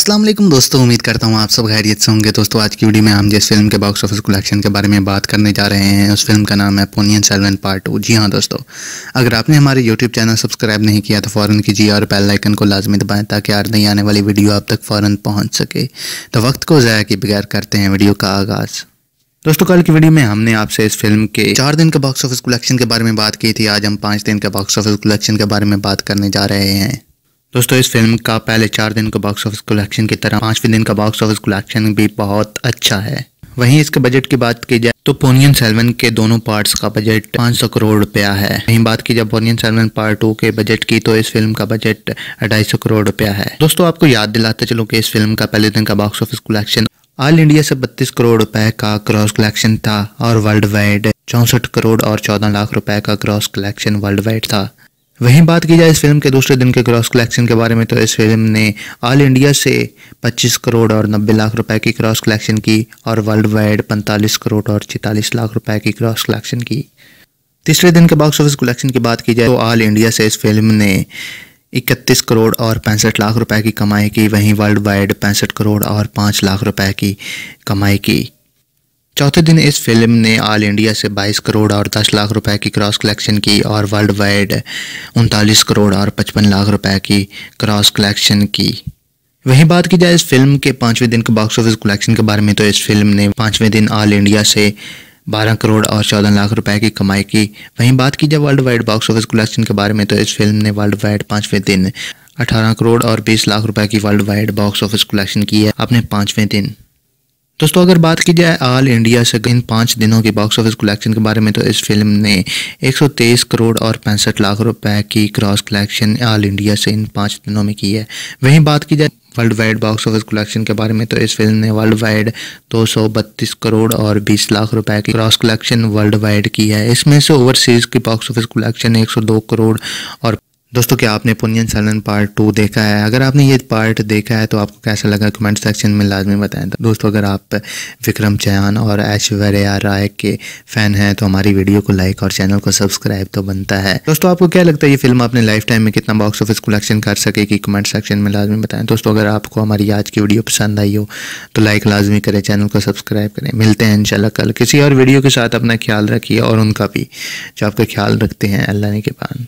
असलम दोस्तों उम्मीद करता हूँ आप सब खैरियत से होंगे दोस्तों आज की वीडियो में हम जिस फिल्म के बॉक्स ऑफिस कलेक्शन के बारे में बात करने जा रहे हैं उस फिल्म का नाम है पोनियन सेलवन पार्ट टू जी हाँ दोस्तों अगर आपने हमारे यूट्यूब चैनल सब्सक्राइब नहीं किया तो फ़ौरन कीजिए और बेल आइकन को लाजमी दबाएं ताकि आर नहीं आने वाली वीडियो आप तक फ़ौरन पहुँच सके तो वक्त को ज़ाया के बगैर करते हैं वीडियो का आगाज़ दोस्तों कल की वीडियो में हमने आपसे इस फिल्म के चार दिन के बॉक्स ऑफिस कलेक्शन के बारे में बात की थी आज हम पाँच दिन के बॉक्स ऑफिस कलेक्शन के बारे में बात करने जा रहे हैं दोस्तों इस फिल्म का पहले चार दिन का बॉक्स ऑफिस कलेक्शन की तरह पांचवें दिन का बॉक्स ऑफिस कलेक्शन भी बहुत अच्छा है वहीं इसके बजट की बात की जाए तो पोनियन सेलवन के दोनों पार्ट्स का बजट 500 करोड़ रुपया है वहीं बात की जाए पोनियन सेलवन पार्ट टू के बजट की तो इस फिल्म का बजट अढ़ाई करोड़ रुपया है दोस्तों आपको याद दिलाते चलो कि इस फिल्म का पहले दिन का box office collection all India से बत्तीस करोड़ रुपए का क्रॉस कलेक्शन था और वर्ल्ड वाइड चौसठ करोड़ और चौदह लाख रुपए का क्रॉस कलेक्शन वर्ल्ड वाइड था वहीं बात की जाए इस फिल्म के दूसरे दिन के क्रॉस कलेक्शन के बारे में तो इस फिल्म ने ऑल इंडिया से 25 करोड़ और 90 लाख रुपए की क्रॉस कलेक्शन की और वर्ल्ड वाइड 45 करोड़ और छतालीस लाख रुपए की क्रॉस कलेक्शन की तीसरे दिन के बॉक्स ऑफिस कलेक्शन की बात की जाए तो ऑल इंडिया से इस फिल्म ने इकतीस करोड़ और पैंसठ लाख रुपए की कमाई की वहीं वर्ल्ड वाइड पैंसठ करोड़ और पाँच लाख रुपए की कमाई की चौथे दिन इस फिल्म ने ऑल इंडिया से 22 करोड़ और 10 लाख रुपए की क्रॉस कलेक्शन की और वर्ल्ड वाइड उनतालीस करोड़ और 55 लाख रुपए की क्रॉस कलेक्शन की वहीं बात की जाए इस फिल्म के पाँचवें दिन के बॉक्स ऑफिस कलेक्शन के बारे में तो इस फिल्म ने पाँचवें दिन ऑल इंडिया से 12 करोड़ और 14 लाख रुपए की कमाई की वहीं बात की जाए world wide box office collection के बारे में तो इस फिल्म ने वर्ल्ड वाइड पाँचवें दिन 18 करोड़ और 20 लाख रुपए की world wide box office collection की है अपने पाँचवें दिन दोस्तों अगर बात की जाए ऑल इंडिया से इन पाँच दिनों की बॉक्स ऑफिस कलेक्शन के बारे में तो इस फिल्म ने 123 करोड़ और पैंसठ लाख रुपए की क्रॉस कलेक्शन ऑल इंडिया से इन पाँच दिनों में की है वहीं बात की जाए world wide box office collection के बारे में तो इस फिल्म ने वर्ल्ड वाइड दो करोड़ और 20 लाख रुपए की क्रॉस कलेक्शन वर्ल्ड वाइड की है इसमें से ओवरसीज की बॉक्स ऑफिस कलेक्शन 102 करोड़ और दोस्तों क्या आपने पुनियन सलन पार्ट टू देखा है अगर आपने ये पार्ट देखा है तो आपको कैसा लगा कमेंट सेक्शन में लाजमी बताएं तो दोस्तों अगर आप विक्रम चयान और ऐश्वर्या राय के फ़ैन हैं तो हमारी वीडियो को लाइक और चैनल को सब्सक्राइब तो बनता है दोस्तों आपको क्या लगता है ये फिल्म अपने लाइफ टाइम में कितना बॉक्स ऑफिस कलेक्शन कर सकेगी कमेंट सेक्शन में लाजमी बताएं दोस्तों अगर आपको हमारी आज की वीडियो पसंद आई हो तो लाइक लाजमी करें चैनल को सब्सक्राइब करें मिलते हैं इन कल किसी और वीडियो के साथ अपना ख्याल रखिए और उनका भी जो आपका ख्याल रखते हैं अल्लाह ने के पान